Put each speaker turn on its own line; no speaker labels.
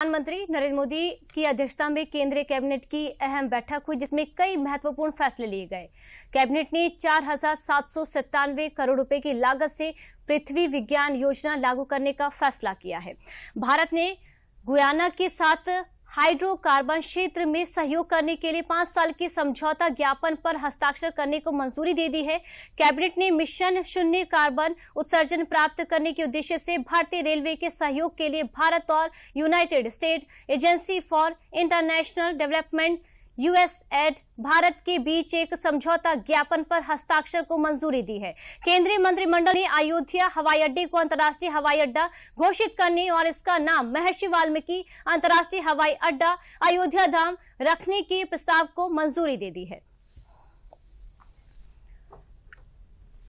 प्रधानमंत्री नरेंद्र मोदी की अध्यक्षता में केंद्रीय कैबिनेट की अहम बैठक हुई जिसमें कई महत्वपूर्ण फैसले लिए गए कैबिनेट ने चार करोड़ रुपए की लागत से पृथ्वी विज्ञान योजना लागू करने का फैसला किया है भारत ने गुयाना के साथ हाइड्रोकार्बन क्षेत्र में सहयोग करने के लिए पांच साल के समझौता ज्ञापन पर हस्ताक्षर करने को मंजूरी दे दी है कैबिनेट ने मिशन शून्य कार्बन उत्सर्जन प्राप्त करने के उद्देश्य से भारतीय रेलवे के सहयोग के लिए भारत और United State Agency for International Development US AID भारत के बीच एक समझौता ज्ञापन पर हस्ताक्षर को मंजूरी दी है केंद्रीय मंत्रिमंडल ने अयोध्या हवाई अड्डे को अंतर्राष्ट्रीय हवाई अड्डा घोषित करने और इसका नाम महर्षि वाल्मीकि अंतर्राष्ट्रीय हवाई अड्डा अयोध्या धाम रखने के प्रस्ताव को मंजूरी दे दी है